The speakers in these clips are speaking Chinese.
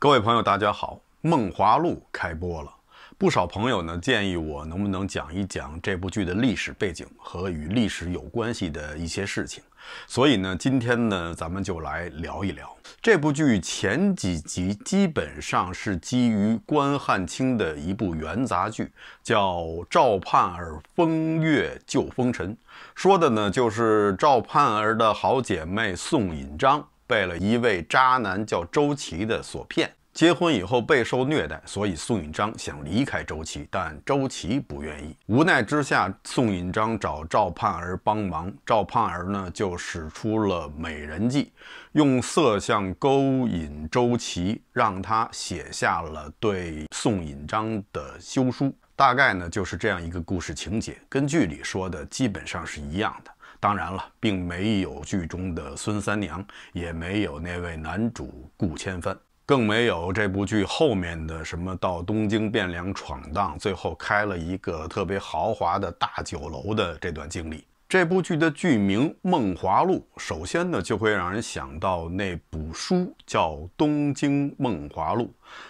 各位朋友，大家好！《梦华录》开播了，不少朋友呢建议我能不能讲一讲这部剧的历史背景和与历史有关系的一些事情，所以呢，今天呢，咱们就来聊一聊这部剧。前几集基本上是基于关汉卿的一部元杂剧，叫《赵盼儿风月救风尘》，说的呢就是赵盼儿的好姐妹宋引章被了一位渣男叫周琦的所骗。结婚以后备受虐待，所以宋引章想离开周琦，但周琦不愿意。无奈之下，宋引章找赵盼儿帮忙，赵盼儿呢就使出了美人计，用色相勾引周琦，让他写下了对宋引章的休书。大概呢就是这样一个故事情节，跟剧里说的基本上是一样的。当然了，并没有剧中的孙三娘，也没有那位男主顾千帆。更没有这部剧后面的什么到东京汴梁闯荡，最后开了一个特别豪华的大酒楼的这段经历。这部剧的剧名《梦华录》，首先呢就会让人想到那部书叫《东京梦华录》，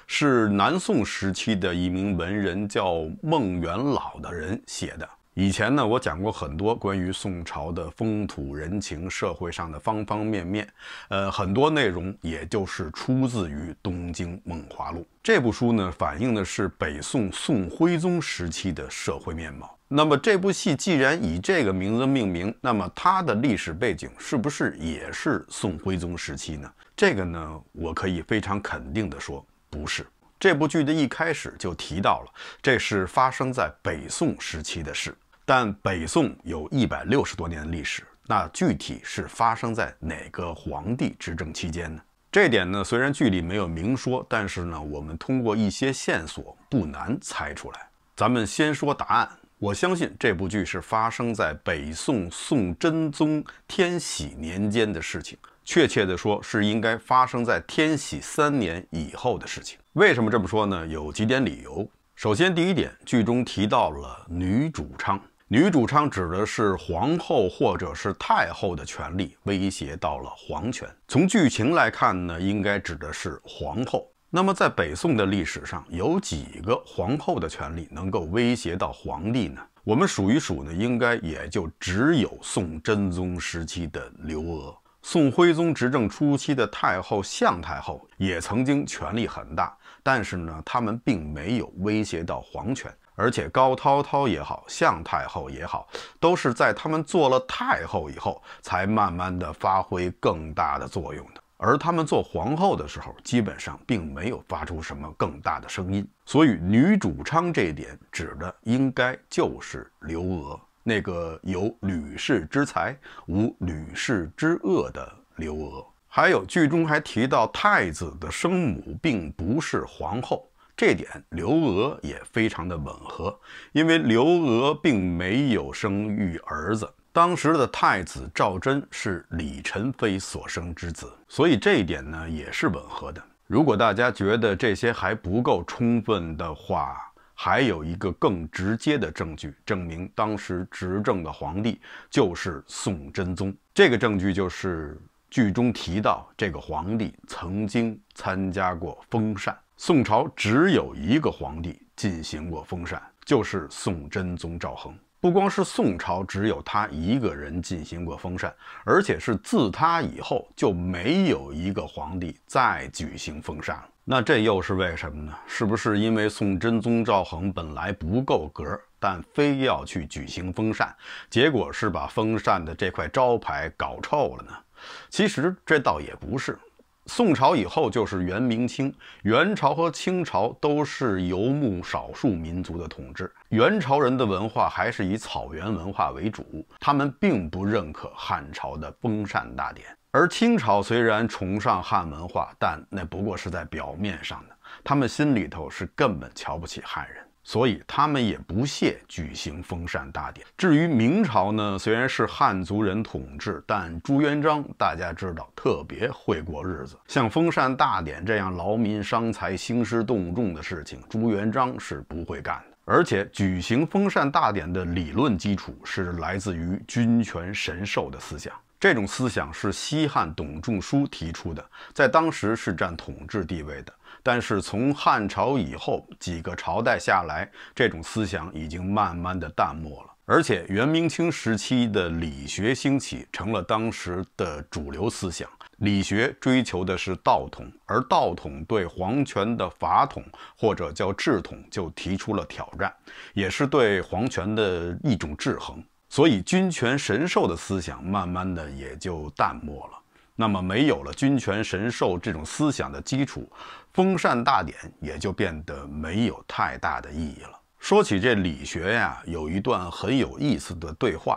是南宋时期的一名文人叫孟元老的人写的。以前呢，我讲过很多关于宋朝的风土人情、社会上的方方面面，呃，很多内容也就是出自于《东京梦华录》这部书呢，反映的是北宋宋徽宗时期的社会面貌。那么这部戏既然以这个名字命名，那么它的历史背景是不是也是宋徽宗时期呢？这个呢，我可以非常肯定地说，不是。这部剧的一开始就提到了，这是发生在北宋时期的事。但北宋有一百六十多年的历史，那具体是发生在哪个皇帝执政期间呢？这点呢，虽然剧里没有明说，但是呢，我们通过一些线索不难猜出来。咱们先说答案，我相信这部剧是发生在北宋宋真宗天禧年间的事情，确切的说是应该发生在天禧三年以后的事情。为什么这么说呢？有几点理由。首先，第一点，剧中提到了女主昌。女主昌指的是皇后或者是太后的权利威胁到了皇权。从剧情来看呢，应该指的是皇后。那么在北宋的历史上，有几个皇后的权利能够威胁到皇帝呢？我们数一数呢，应该也就只有宋真宗时期的刘娥，宋徽宗执政初期的太后向太后也曾经权力很大，但是呢，他们并没有威胁到皇权。而且高涛涛也好向太后也好，都是在他们做了太后以后，才慢慢的发挥更大的作用的。而他们做皇后的时候，基本上并没有发出什么更大的声音。所以女主昌这一点指的应该就是刘娥，那个有吕氏之才，无吕氏之恶的刘娥。还有剧中还提到，太子的生母并不是皇后。这点刘娥也非常的吻合，因为刘娥并没有生育儿子，当时的太子赵祯是李宸妃所生之子，所以这一点呢也是吻合的。如果大家觉得这些还不够充分的话，还有一个更直接的证据证明当时执政的皇帝就是宋真宗。这个证据就是剧中提到，这个皇帝曾经参加过封禅。宋朝只有一个皇帝进行过封禅，就是宋真宗赵恒。不光是宋朝，只有他一个人进行过封禅，而且是自他以后就没有一个皇帝再举行封禅了。那这又是为什么呢？是不是因为宋真宗赵恒本来不够格，但非要去举行封禅，结果是把封禅的这块招牌搞臭了呢？其实这倒也不是。宋朝以后就是元明清，元朝和清朝都是游牧少数民族的统治。元朝人的文化还是以草原文化为主，他们并不认可汉朝的封禅大典。而清朝虽然崇尚汉文化，但那不过是在表面上的，他们心里头是根本瞧不起汉人。所以他们也不屑举行封禅大典。至于明朝呢，虽然是汉族人统治，但朱元璋大家知道特别会过日子。像封禅大典这样劳民伤财、兴师动众的事情，朱元璋是不会干的。而且，举行封禅大典的理论基础是来自于君权神授的思想。这种思想是西汉董仲舒提出的，在当时是占统治地位的。但是从汉朝以后几个朝代下来，这种思想已经慢慢的淡漠了。而且元明清时期的理学兴起，成了当时的主流思想。理学追求的是道统，而道统对皇权的法统或者叫治统就提出了挑战，也是对皇权的一种制衡。所以君权神授的思想慢慢的也就淡漠了。那么没有了君权神授这种思想的基础。封禅大典也就变得没有太大的意义了。说起这理学呀，有一段很有意思的对话。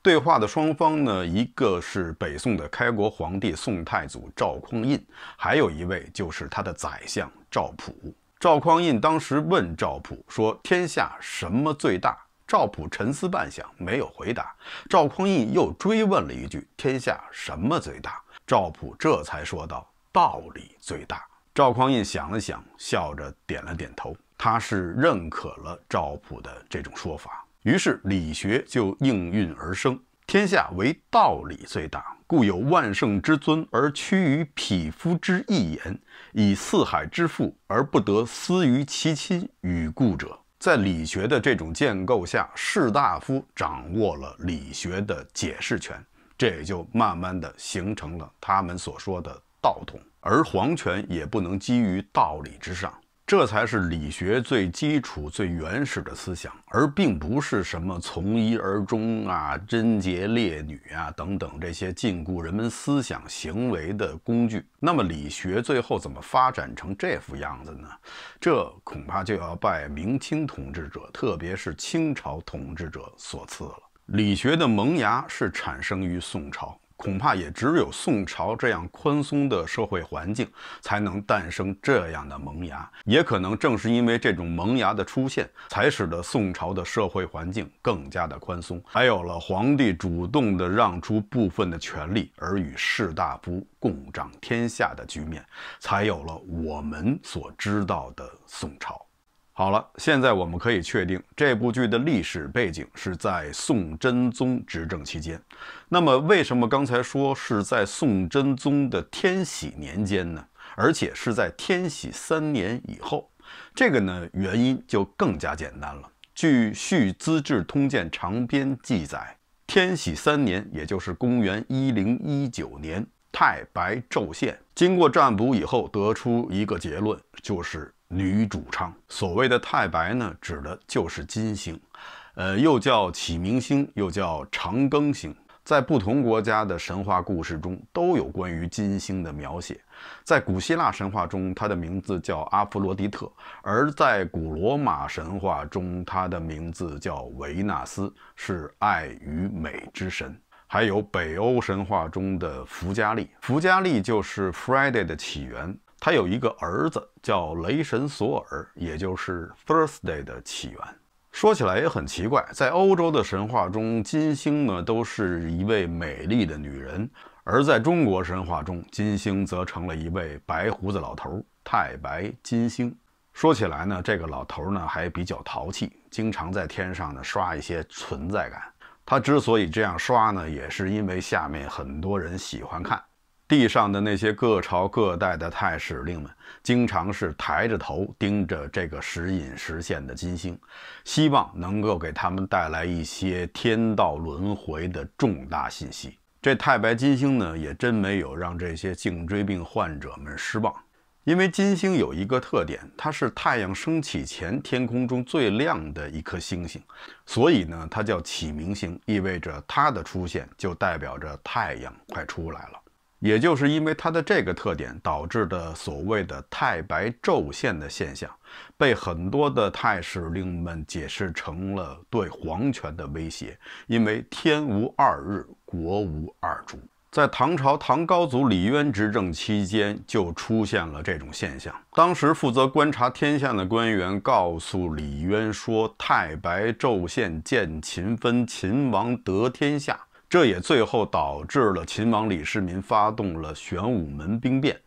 对话的双方呢，一个是北宋的开国皇帝宋太祖赵匡胤，还有一位就是他的宰相赵普。赵匡胤当时问赵普说：“天下什么最大？”赵普沉思半晌，没有回答。赵匡胤又追问了一句：“天下什么最大？”赵普这才说道：“道理最大。”赵匡胤想了想，笑着点了点头，他是认可了赵普的这种说法。于是，理学就应运而生。天下为道理最大，故有万圣之尊而屈于匹夫之一言，以四海之富而不得私于其亲与故者。在理学的这种建构下，士大夫掌握了理学的解释权，这也就慢慢的形成了他们所说的“道统”。而皇权也不能基于道理之上，这才是理学最基础、最原始的思想，而并不是什么从一而终啊、贞洁烈女啊等等这些禁锢人们思想行为的工具。那么，理学最后怎么发展成这副样子呢？这恐怕就要拜明清统治者，特别是清朝统治者所赐了。理学的萌芽是产生于宋朝。恐怕也只有宋朝这样宽松的社会环境，才能诞生这样的萌芽。也可能正是因为这种萌芽的出现，才使得宋朝的社会环境更加的宽松，才有了皇帝主动的让出部分的权利，而与士大夫共掌天下的局面，才有了我们所知道的宋朝。好了，现在我们可以确定这部剧的历史背景是在宋真宗执政期间。那么，为什么刚才说是在宋真宗的天禧年间呢？而且是在天禧三年以后？这个呢，原因就更加简单了。据《续资治通鉴长编》记载，天禧三年，也就是公元1019年，太白昼现，经过占卜以后，得出一个结论，就是。女主唱所谓的太白呢，指的就是金星，呃，又叫启明星，又叫长庚星。在不同国家的神话故事中，都有关于金星的描写。在古希腊神话中，它的名字叫阿芙罗狄特；而在古罗马神话中，它的名字叫维纳斯，是爱与美之神。还有北欧神话中的弗加利，弗加利就是 Friday 的起源。他有一个儿子叫雷神索尔，也就是 Thursday 的起源。说起来也很奇怪，在欧洲的神话中，金星呢都是一位美丽的女人，而在中国神话中，金星则成了一位白胡子老头——太白金星。说起来呢，这个老头呢还比较淘气，经常在天上呢刷一些存在感。他之所以这样刷呢，也是因为下面很多人喜欢看。地上的那些各朝各代的太史令们，经常是抬着头盯着这个时隐时现的金星，希望能够给他们带来一些天道轮回的重大信息。这太白金星呢，也真没有让这些颈椎病患者们失望，因为金星有一个特点，它是太阳升起前天空中最亮的一颗星星，所以呢，它叫启明星，意味着它的出现就代表着太阳快出来了。也就是因为它的这个特点导致的所谓的太白昼现的现象，被很多的太史令们解释成了对皇权的威胁，因为天无二日，国无二主。在唐朝唐高祖李渊执政期间，就出现了这种现象。当时负责观察天象的官员告诉李渊说：“太白昼现，见秦分，秦王得天下。”这也最后导致了秦王李世民发动了玄武门兵变，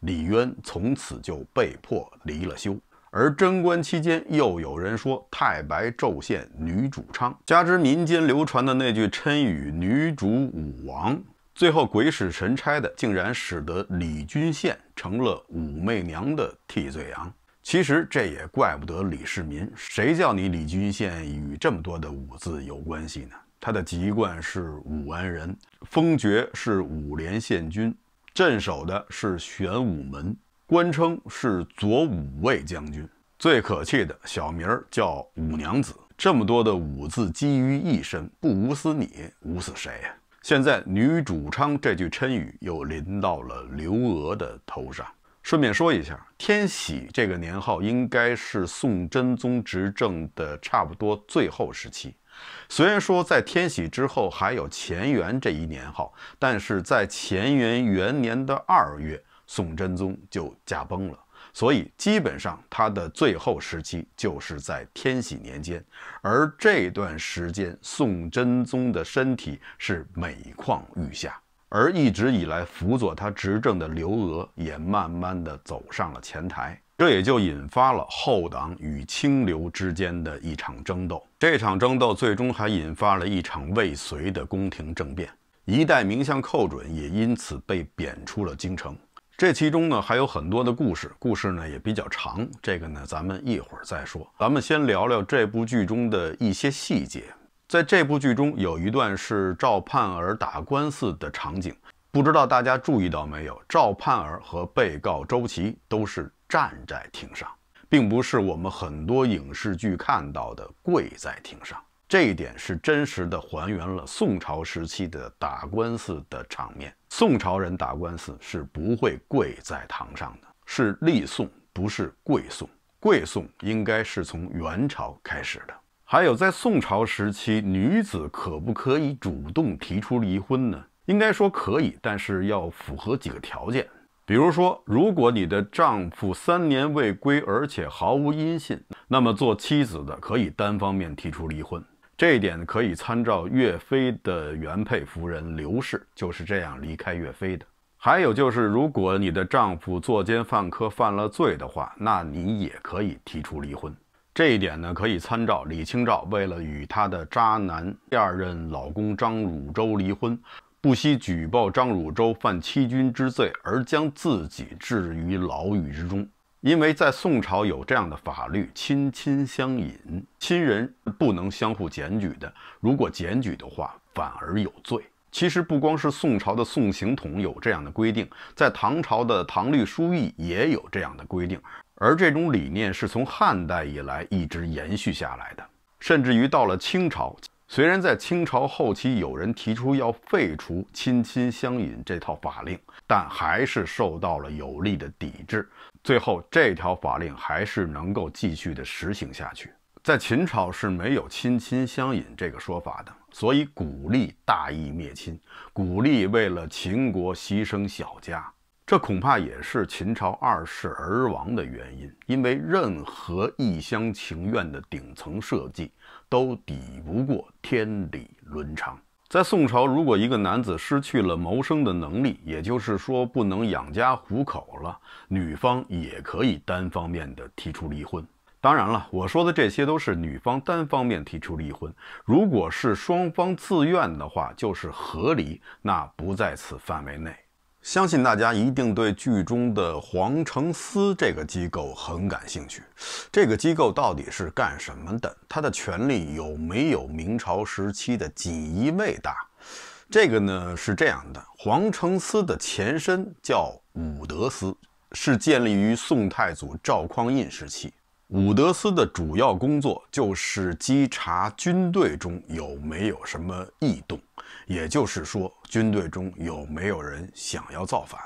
李渊从此就被迫离了休。而贞观期间，又有人说太白昼献女主昌，加之民间流传的那句谶语“女主武王”，最后鬼使神差的，竟然使得李君羡成了武媚娘的替罪羊。其实这也怪不得李世民，谁叫你李君羡与这么多的武字有关系呢？他的籍贯是武安人，封爵是武连县君，镇守的是玄武门，官称是左武卫将军。最可气的小名儿叫武娘子，这么多的“武”字基于一身，不捂死你，捂死谁呀？现在“女主昌”这句谶语又临到了刘娥的头上。顺便说一下，天禧这个年号应该是宋真宗执政的差不多最后时期。虽然说在天禧之后还有乾元这一年号，但是在乾元元年的二月，宋真宗就驾崩了。所以基本上他的最后时期就是在天禧年间，而这段时间，宋真宗的身体是每况愈下，而一直以来辅佐他执政的刘娥也慢慢的走上了前台。这也就引发了后党与清流之间的一场争斗，这场争斗最终还引发了一场未遂的宫廷政变，一代名相寇准也因此被贬出了京城。这其中呢还有很多的故事，故事呢也比较长，这个呢咱们一会儿再说。咱们先聊聊这部剧中的一些细节，在这部剧中有一段是赵盼儿打官司的场景，不知道大家注意到没有？赵盼儿和被告周琦都是。站在庭上，并不是我们很多影视剧看到的跪在庭上，这一点是真实的还原了宋朝时期的打官司的场面。宋朝人打官司是不会跪在堂上的，是立讼，不是跪讼。跪讼应该是从元朝开始的。还有，在宋朝时期，女子可不可以主动提出离婚呢？应该说可以，但是要符合几个条件。比如说，如果你的丈夫三年未归，而且毫无音信，那么做妻子的可以单方面提出离婚。这一点可以参照岳飞的原配夫人刘氏，就是这样离开岳飞的。还有就是，如果你的丈夫作奸犯科，犯了罪的话，那你也可以提出离婚。这一点呢，可以参照李清照为了与她的渣男第二任老公张汝舟离婚。不惜举报张汝舟犯欺君之罪，而将自己置于牢狱之中，因为在宋朝有这样的法律：亲亲相隐，亲人不能相互检举的，如果检举的话，反而有罪。其实不光是宋朝的《宋刑统》有这样的规定，在唐朝的《唐律疏议》也有这样的规定，而这种理念是从汉代以来一直延续下来的，甚至于到了清朝。虽然在清朝后期有人提出要废除“亲亲相隐”这套法令，但还是受到了有力的抵制。最后，这条法令还是能够继续的实行下去。在秦朝是没有“亲亲相隐”这个说法的，所以鼓励大义灭亲，鼓励为了秦国牺牲小家。这恐怕也是秦朝二世而亡的原因，因为任何一厢情愿的顶层设计都抵不过天理伦常。在宋朝，如果一个男子失去了谋生的能力，也就是说不能养家糊口了，女方也可以单方面的提出离婚。当然了，我说的这些都是女方单方面提出离婚，如果是双方自愿的话，就是和离，那不在此范围内。相信大家一定对剧中的黄承思这个机构很感兴趣。这个机构到底是干什么的？它的权力有没有明朝时期的锦衣卫大？这个呢是这样的，黄承思的前身叫武德司，是建立于宋太祖赵匡胤时期。伍德斯的主要工作就是稽查军队中有没有什么异动，也就是说，军队中有没有人想要造反。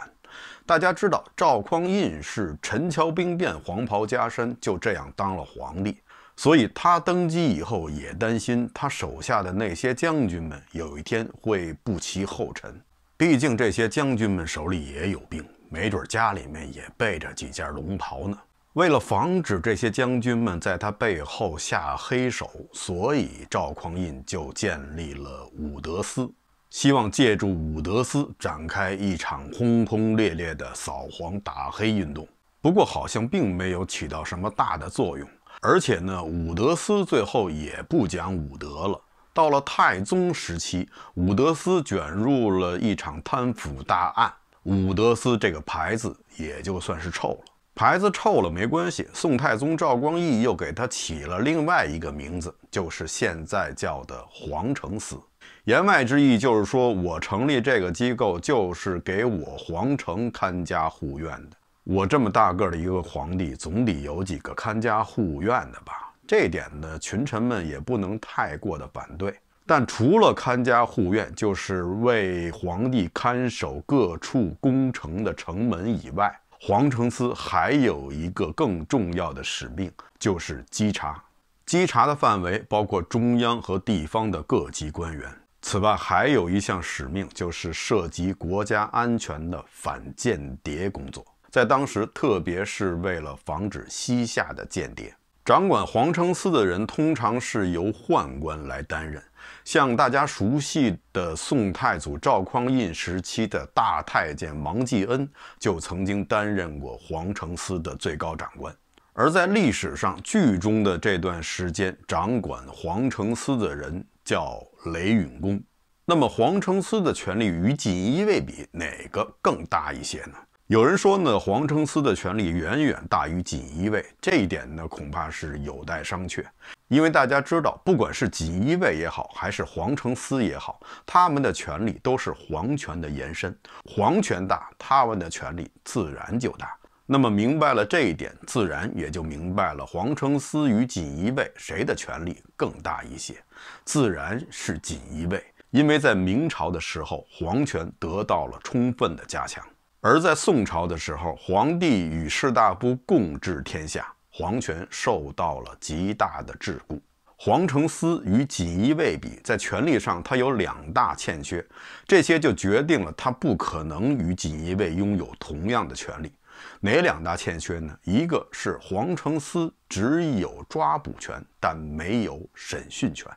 大家知道，赵匡胤是陈桥兵变，黄袍加身，就这样当了皇帝。所以他登基以后也担心他手下的那些将军们有一天会不其后尘。毕竟这些将军们手里也有兵，没准家里面也备着几件龙袍呢。为了防止这些将军们在他背后下黑手，所以赵匡胤就建立了武德司，希望借助武德司展开一场轰轰烈烈的扫黄打黑运动。不过，好像并没有起到什么大的作用。而且呢，武德司最后也不讲武德了。到了太宗时期，武德司卷入了一场贪腐大案，武德司这个牌子也就算是臭了。牌子臭了没关系。宋太宗赵光义又给他起了另外一个名字，就是现在叫的皇城寺。言外之意就是说，我成立这个机构就是给我皇城看家护院的。我这么大个的一个皇帝，总得有几个看家护院的吧？这点呢，群臣们也不能太过的反对。但除了看家护院，就是为皇帝看守各处宫城的城门以外。黄城司还有一个更重要的使命，就是稽查。稽查的范围包括中央和地方的各级官员。此外，还有一项使命，就是涉及国家安全的反间谍工作，在当时，特别是为了防止西夏的间谍。掌管黄城司的人，通常是由宦官来担任。像大家熟悉的宋太祖赵匡胤时期的大太监王继恩，就曾经担任过皇城司的最高长官。而在历史上剧中的这段时间，掌管皇城司的人叫雷允公。那么，皇城司的权力与锦衣卫比，哪个更大一些呢？有人说呢，黄承思的权力远远大于锦衣卫，这一点呢恐怕是有待商榷。因为大家知道，不管是锦衣卫也好，还是黄承思也好，他们的权力都是皇权的延伸。皇权大，他们的权力自然就大。那么明白了这一点，自然也就明白了黄承思与锦衣卫谁的权力更大一些，自然是锦衣卫。因为在明朝的时候，皇权得到了充分的加强。而在宋朝的时候，皇帝与士大夫共治天下，皇权受到了极大的桎梏。皇城司与锦衣卫比，在权力上，它有两大欠缺，这些就决定了它不可能与锦衣卫拥有同样的权利。哪两大欠缺呢？一个是皇城司只有抓捕权，但没有审讯权，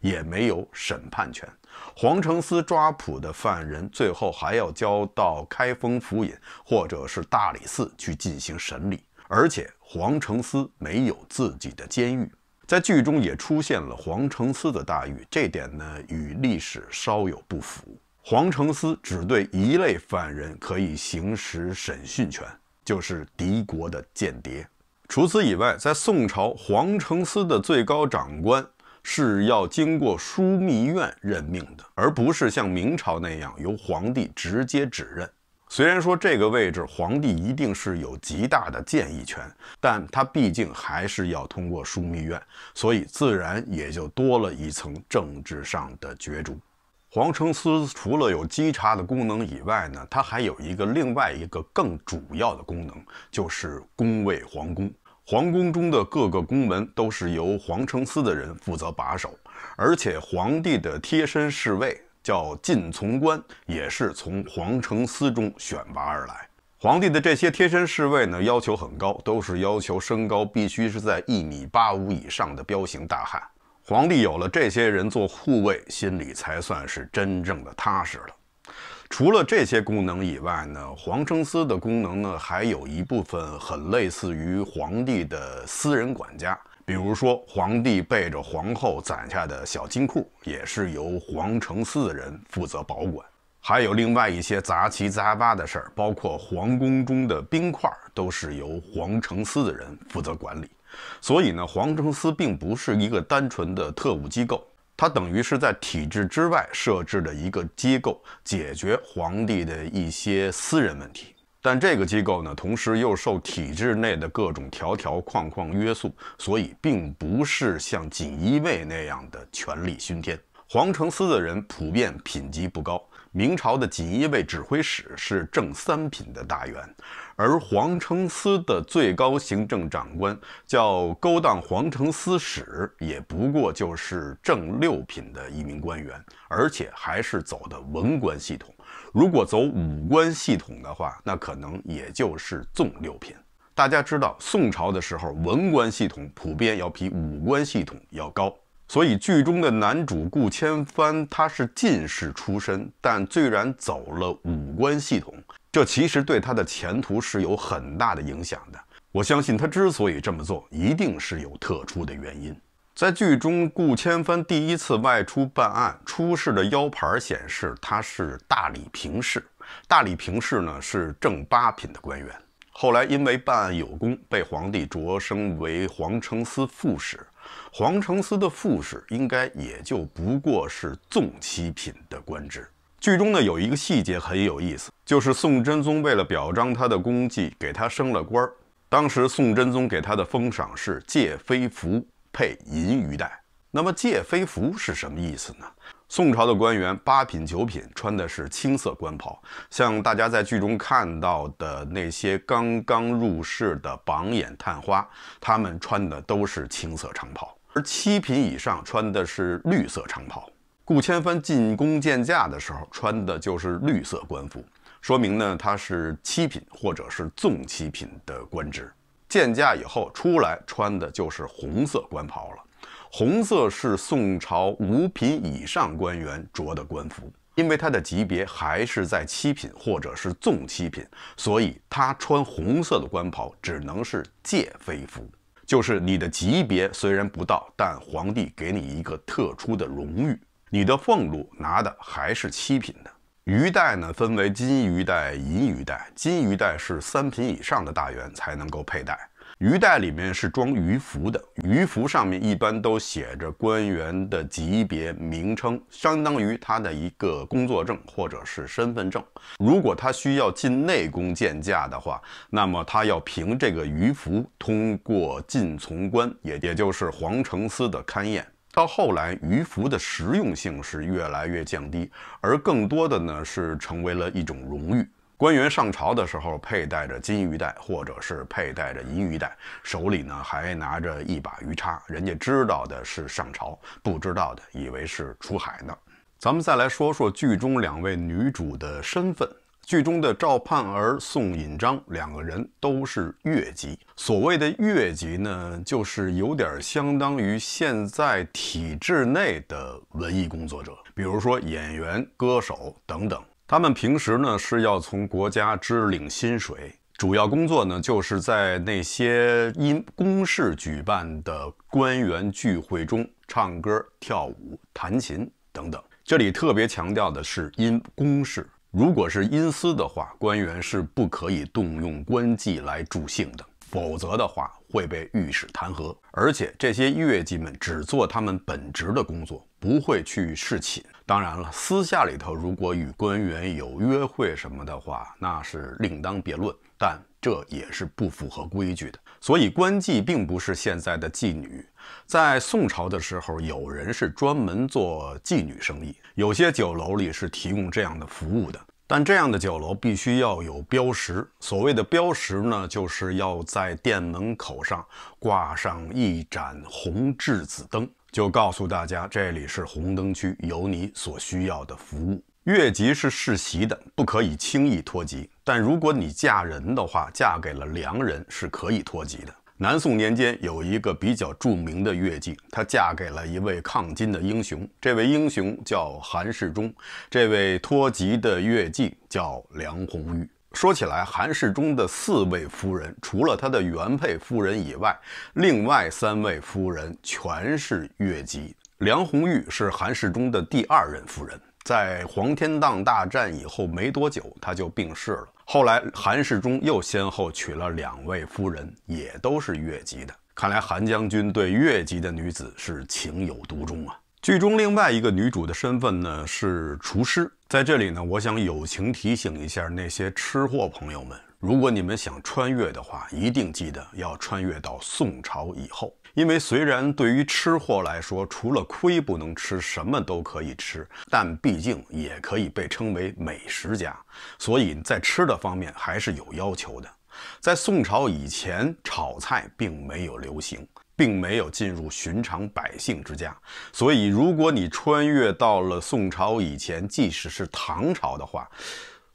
也没有审判权。黄承思抓捕的犯人，最后还要交到开封府尹或者是大理寺去进行审理。而且黄承思没有自己的监狱，在剧中也出现了黄承思的大狱，这点呢与历史稍有不符。黄承思只对一类犯人可以行使审讯权，就是敌国的间谍。除此以外，在宋朝，黄承思的最高长官。是要经过枢密院任命的，而不是像明朝那样由皇帝直接指任。虽然说这个位置皇帝一定是有极大的建议权，但他毕竟还是要通过枢密院，所以自然也就多了一层政治上的角逐。皇城司除了有稽查的功能以外呢，它还有一个另外一个更主要的功能，就是宫卫皇宫。皇宫中的各个宫门都是由皇城司的人负责把守，而且皇帝的贴身侍卫叫禁从官，也是从皇城司中选拔而来。皇帝的这些贴身侍卫呢，要求很高，都是要求身高必须是在一米八五以上的彪形大汉。皇帝有了这些人做护卫，心里才算是真正的踏实了。除了这些功能以外呢，黄城司的功能呢，还有一部分很类似于皇帝的私人管家。比如说，皇帝背着皇后攒下的小金库，也是由黄承司的人负责保管；还有另外一些杂七杂八的事儿，包括皇宫中的冰块，都是由黄承司的人负责管理。所以呢，黄承司并不是一个单纯的特务机构。它等于是在体制之外设置的一个机构，解决皇帝的一些私人问题。但这个机构呢，同时又受体制内的各种条条框框约束，所以并不是像锦衣卫那样的权力熏天。皇城司的人普遍品级不高。明朝的锦衣卫指挥使是正三品的大员，而黄承思的最高行政长官叫勾当黄承思使，也不过就是正六品的一名官员，而且还是走的文官系统。如果走武官系统的话，那可能也就是纵六品。大家知道，宋朝的时候，文官系统普遍要比武官系统要高。所以剧中的男主顾千帆他是进士出身，但居然走了五官系统，这其实对他的前途是有很大的影响的。我相信他之所以这么做，一定是有特殊的原因。在剧中，顾千帆第一次外出办案，出示的腰牌显示他是大理评事。大理评事呢，是正八品的官员。后来因为办案有功，被皇帝擢升为皇城司副使。皇城司的副使，应该也就不过是纵七品的官职。剧中呢，有一个细节很有意思，就是宋真宗为了表彰他的功绩，给他升了官儿。当时宋真宗给他的封赏是借飞符配银鱼袋。那么借飞符”是什么意思呢？宋朝的官员八品九品穿的是青色官袍，像大家在剧中看到的那些刚刚入仕的榜眼探花，他们穿的都是青色长袍；而七品以上穿的是绿色长袍。顾千帆进宫见驾的时候穿的就是绿色官服，说明呢他是七品或者是纵七品的官职。见驾以后出来穿的就是红色官袍了。红色是宋朝五品以上官员着的官服，因为他的级别还是在七品或者是纵七品，所以他穿红色的官袍只能是借妃服，就是你的级别虽然不到，但皇帝给你一个特殊的荣誉，你的俸禄拿的还是七品的鱼袋呢，分为金鱼袋、银鱼袋，金鱼袋是三品以上的大员才能够佩戴。鱼袋里面是装鱼符的，鱼符上面一般都写着官员的级别名称，相当于他的一个工作证或者是身份证。如果他需要进内宫见驾的话，那么他要凭这个鱼符通过进从官，也也就是皇城司的勘验。到后来，鱼符的实用性是越来越降低，而更多的呢是成为了一种荣誉。官员上朝的时候，佩戴着金鱼袋，或者是佩戴着银鱼袋，手里呢还拿着一把鱼叉。人家知道的是上朝，不知道的以为是出海呢。咱们再来说说剧中两位女主的身份。剧中的赵盼儿、宋引章两个人都是越级。所谓的越级呢，就是有点相当于现在体制内的文艺工作者，比如说演员、歌手等等。他们平时呢是要从国家支领薪水，主要工作呢就是在那些因公事举办的官员聚会中唱歌、跳舞、弹琴等等。这里特别强调的是因公事，如果是因私的话，官员是不可以动用官妓来助兴的。否则的话会被御史弹劾，而且这些乐妓们只做他们本职的工作，不会去侍寝。当然了，私下里头如果与官员有约会什么的话，那是另当别论，但这也是不符合规矩的。所以官妓并不是现在的妓女，在宋朝的时候，有人是专门做妓女生意，有些酒楼里是提供这样的服务的。但这样的酒楼必须要有标识。所谓的标识呢，就是要在店门口上挂上一盏红质紫灯，就告诉大家这里是红灯区，有你所需要的服务。越级是世袭的，不可以轻易脱级。但如果你嫁人的话，嫁给了良人是可以脱级的。南宋年间有一个比较著名的乐妓，她嫁给了一位抗金的英雄。这位英雄叫韩世忠。这位脱籍的乐妓叫梁红玉。说起来，韩世忠的四位夫人，除了他的原配夫人以外，另外三位夫人全是乐籍。梁红玉是韩世忠的第二任夫人，在黄天荡大战以后没多久，她就病逝了。后来，韩世忠又先后娶了两位夫人，也都是越籍的。看来韩将军对越籍的女子是情有独钟啊。剧中另外一个女主的身份呢是厨师。在这里呢，我想友情提醒一下那些吃货朋友们，如果你们想穿越的话，一定记得要穿越到宋朝以后。因为虽然对于吃货来说，除了亏不能吃，什么都可以吃，但毕竟也可以被称为美食家，所以在吃的方面还是有要求的。在宋朝以前，炒菜并没有流行，并没有进入寻常百姓之家，所以如果你穿越到了宋朝以前，即使是唐朝的话。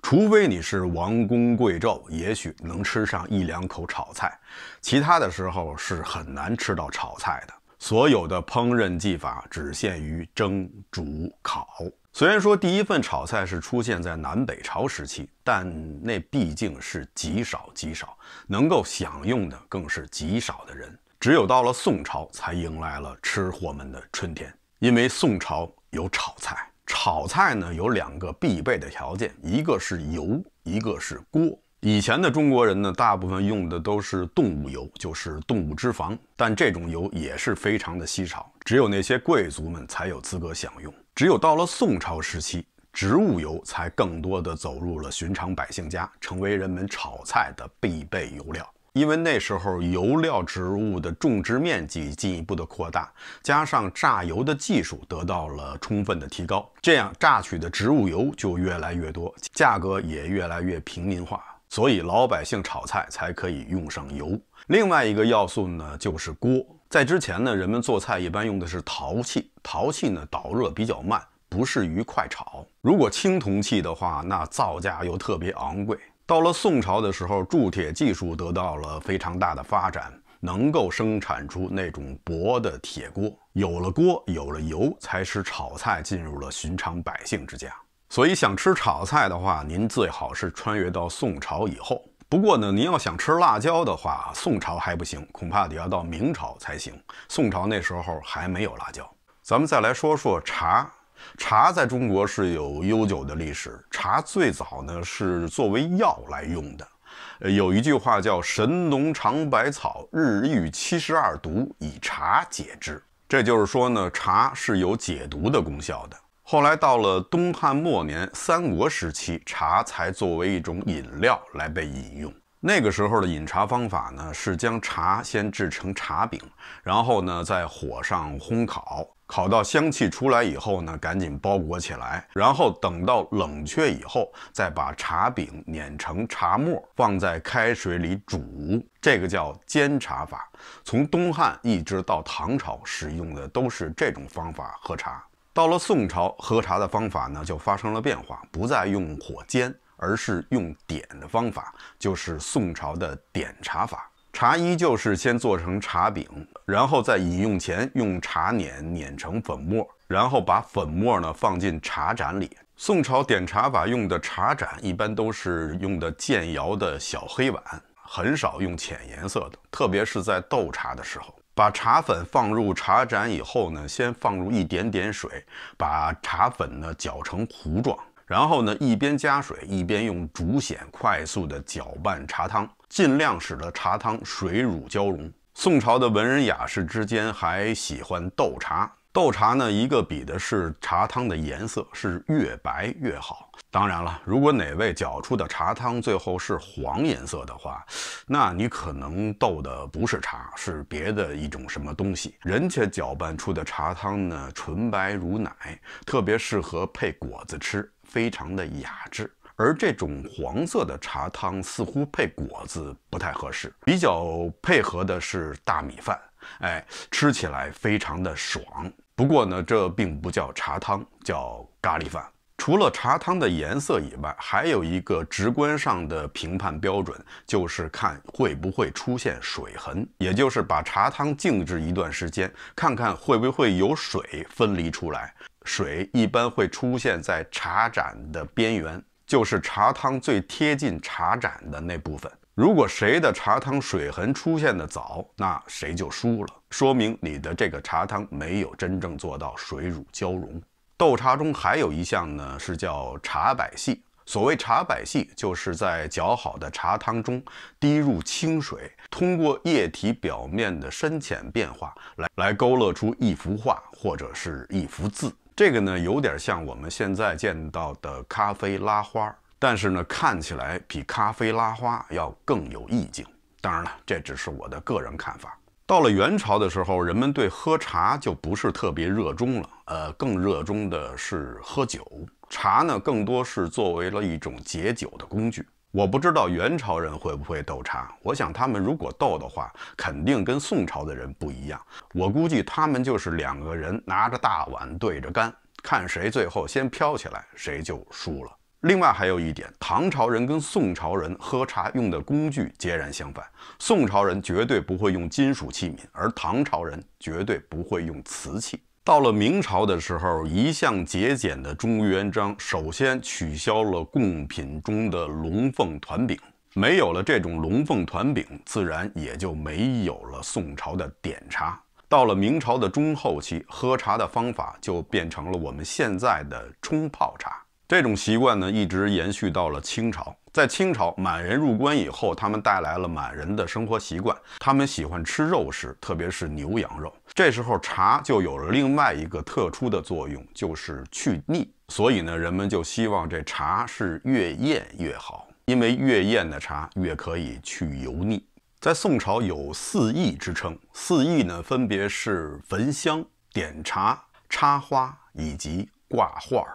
除非你是王公贵胄，也许能吃上一两口炒菜，其他的时候是很难吃到炒菜的。所有的烹饪技法只限于蒸、煮、烤。虽然说第一份炒菜是出现在南北朝时期，但那毕竟是极少极少能够享用的，更是极少的人。只有到了宋朝，才迎来了吃货们的春天，因为宋朝有炒菜。炒菜呢有两个必备的条件，一个是油，一个是锅。以前的中国人呢，大部分用的都是动物油，就是动物脂肪，但这种油也是非常的稀少，只有那些贵族们才有资格享用。只有到了宋朝时期，植物油才更多的走入了寻常百姓家，成为人们炒菜的必备油料。因为那时候油料植物的种植面积进一步的扩大，加上榨油的技术得到了充分的提高，这样榨取的植物油就越来越多，价格也越来越平民化，所以老百姓炒菜才可以用上油。另外一个要素呢，就是锅。在之前呢，人们做菜一般用的是陶器，陶器呢导热比较慢，不适于快炒。如果青铜器的话，那造价又特别昂贵。到了宋朝的时候，铸铁技术得到了非常大的发展，能够生产出那种薄的铁锅。有了锅，有了油，才使炒菜进入了寻常百姓之家。所以，想吃炒菜的话，您最好是穿越到宋朝以后。不过呢，您要想吃辣椒的话，宋朝还不行，恐怕得要到明朝才行。宋朝那时候还没有辣椒。咱们再来说说茶。茶在中国是有悠久的历史。茶最早呢是作为药来用的，有一句话叫“神农尝百草，日遇七十二毒，以茶解之”。这就是说呢，茶是有解毒的功效的。后来到了东汉末年、三国时期，茶才作为一种饮料来被饮用。那个时候的饮茶方法呢，是将茶先制成茶饼，然后呢在火上烘烤。烤到香气出来以后呢，赶紧包裹起来，然后等到冷却以后，再把茶饼碾成茶末，放在开水里煮，这个叫煎茶法。从东汉一直到唐朝，使用的都是这种方法喝茶。到了宋朝，喝茶的方法呢就发生了变化，不再用火煎，而是用点的方法，就是宋朝的点茶法。茶依旧是先做成茶饼，然后在饮用前用茶碾碾成粉末，然后把粉末呢放进茶盏里。宋朝点茶法用的茶盏一般都是用的建窑的小黑碗，很少用浅颜色的，特别是在斗茶的时候。把茶粉放入茶盏以后呢，先放入一点点水，把茶粉呢搅成糊状。然后呢，一边加水，一边用竹筅快速的搅拌茶汤，尽量使得茶汤水乳交融。宋朝的文人雅士之间还喜欢斗茶。斗茶呢，一个比的是茶汤的颜色，是越白越好。当然了，如果哪位搅出的茶汤最后是黄颜色的话，那你可能斗的不是茶，是别的一种什么东西。人家搅拌出的茶汤呢，纯白如奶，特别适合配果子吃。非常的雅致，而这种黄色的茶汤似乎配果子不太合适，比较配合的是大米饭，哎，吃起来非常的爽。不过呢，这并不叫茶汤，叫咖喱饭。除了茶汤的颜色以外，还有一个直观上的评判标准，就是看会不会出现水痕，也就是把茶汤静置一段时间，看看会不会有水分离出来。水一般会出现在茶盏的边缘，就是茶汤最贴近茶盏的那部分。如果谁的茶汤水痕出现的早，那谁就输了，说明你的这个茶汤没有真正做到水乳交融。斗茶中还有一项呢，是叫茶百戏。所谓茶百戏，就是在搅好的茶汤中滴入清水，通过液体表面的深浅变化来来勾勒出一幅画或者是一幅字。这个呢，有点像我们现在见到的咖啡拉花，但是呢，看起来比咖啡拉花要更有意境。当然了，这只是我的个人看法。到了元朝的时候，人们对喝茶就不是特别热衷了，呃，更热衷的是喝酒。茶呢，更多是作为了一种解酒的工具。我不知道元朝人会不会斗茶，我想他们如果斗的话，肯定跟宋朝的人不一样。我估计他们就是两个人拿着大碗对着干，看谁最后先飘起来，谁就输了。另外还有一点，唐朝人跟宋朝人喝茶用的工具截然相反。宋朝人绝对不会用金属器皿，而唐朝人绝对不会用瓷器。到了明朝的时候，一向节俭的朱元璋首先取消了贡品中的龙凤团饼，没有了这种龙凤团饼，自然也就没有了宋朝的点茶。到了明朝的中后期，喝茶的方法就变成了我们现在的冲泡茶。这种习惯呢，一直延续到了清朝。在清朝，满人入关以后，他们带来了满人的生活习惯。他们喜欢吃肉食，特别是牛羊肉。这时候，茶就有了另外一个特殊的作用，就是去腻。所以呢，人们就希望这茶是越艳越好，因为越艳的茶越可以去油腻。在宋朝，有四艺之称，四艺呢分别是焚香、点茶、插花以及挂画。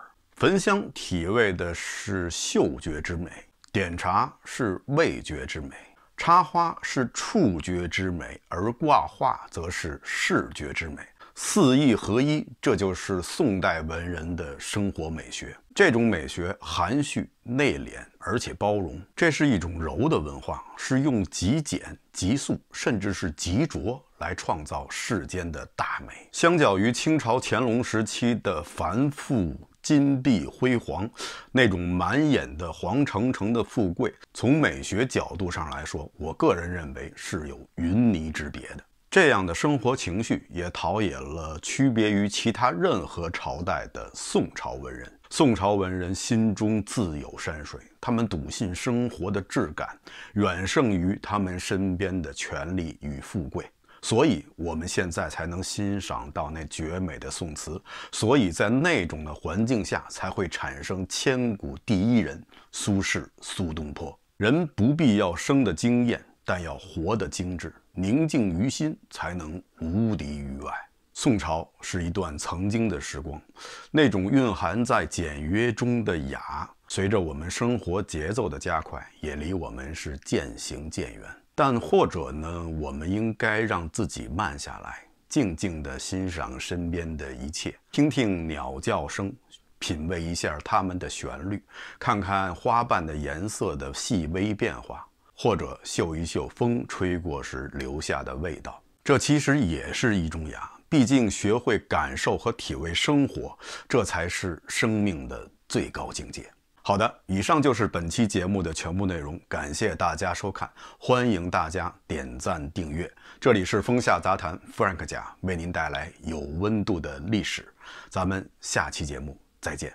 焚香体味的是嗅觉之美，点茶是味觉之美，插花是触觉之美，而挂画则是视觉之美。四艺合一，这就是宋代文人的生活美学。这种美学含蓄内敛，而且包容，这是一种柔的文化，是用极简、极素，甚至是极拙来创造世间的大美。相较于清朝乾隆时期的繁复。金碧辉煌，那种满眼的黄澄澄的富贵，从美学角度上来说，我个人认为是有云泥之别的。这样的生活情绪，也陶冶了区别于其他任何朝代的宋朝文人。宋朝文人心中自有山水，他们笃信生活的质感远胜于他们身边的权力与富贵。所以我们现在才能欣赏到那绝美的宋词，所以在那种的环境下才会产生千古第一人苏轼、苏东坡。人不必要生的惊艳，但要活的精致，宁静于心，才能无敌于外。宋朝是一段曾经的时光，那种蕴含在简约中的雅，随着我们生活节奏的加快，也离我们是渐行渐远。但或者呢，我们应该让自己慢下来，静静地欣赏身边的一切，听听鸟叫声，品味一下它们的旋律，看看花瓣的颜色的细微变化，或者嗅一嗅风吹过时留下的味道。这其实也是一种雅。毕竟，学会感受和体味生活，这才是生命的最高境界。好的，以上就是本期节目的全部内容，感谢大家收看，欢迎大家点赞订阅。这里是风下杂谈，Frank 家为您带来有温度的历史，咱们下期节目再见。